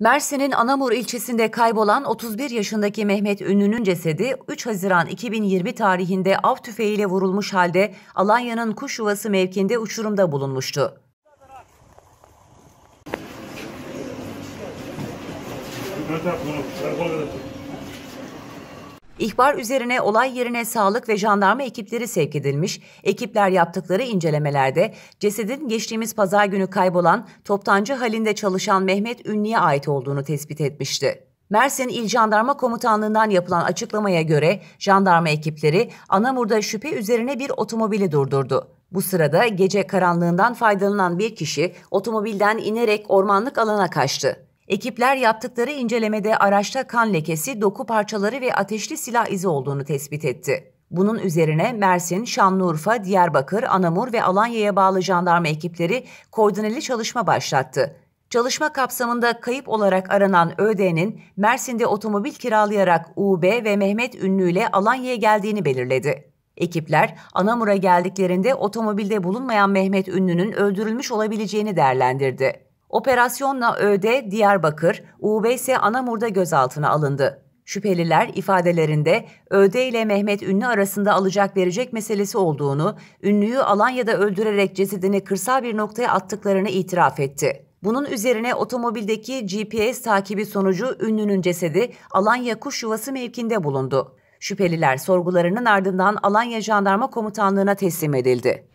Mersin'in Anamur ilçesinde kaybolan 31 yaşındaki Mehmet Ünlü'nün cesedi 3 Haziran 2020 tarihinde av tüfeğiyle vurulmuş halde Alanya'nın Kuş Yuvası mevkinde uçurumda bulunmuştu. Bırak bunu, bırak İhbar üzerine olay yerine sağlık ve jandarma ekipleri sevk edilmiş. Ekipler yaptıkları incelemelerde cesedin geçtiğimiz pazar günü kaybolan toptancı halinde çalışan Mehmet Ünlü'ye ait olduğunu tespit etmişti. Mersin İl Jandarma Komutanlığı'ndan yapılan açıklamaya göre jandarma ekipleri Anamur'da şüphe üzerine bir otomobili durdurdu. Bu sırada gece karanlığından faydalanan bir kişi otomobilden inerek ormanlık alana kaçtı. Ekipler yaptıkları incelemede araçta kan lekesi, doku parçaları ve ateşli silah izi olduğunu tespit etti. Bunun üzerine Mersin, Şanlıurfa, Diyarbakır, Anamur ve Alanya'ya bağlı jandarma ekipleri koordineli çalışma başlattı. Çalışma kapsamında kayıp olarak aranan ÖD'nin Mersin'de otomobil kiralayarak UB ve Mehmet Ünlü ile Alanya'ya geldiğini belirledi. Ekipler Anamur'a geldiklerinde otomobilde bulunmayan Mehmet Ünlü'nün öldürülmüş olabileceğini değerlendirdi. Operasyonla Ö'de Diyarbakır, UBS Anamur'da gözaltına alındı. Şüpheliler ifadelerinde Öde ile Mehmet Ünlü arasında alacak verecek meselesi olduğunu, Ünlü'yü Alanya'da öldürerek cesedini kırsal bir noktaya attıklarını itiraf etti. Bunun üzerine otomobildeki GPS takibi sonucu Ünlü'nün cesedi Alanya Kuş Yuvası mevkinde bulundu. Şüpheliler sorgularının ardından Alanya Jandarma Komutanlığı'na teslim edildi.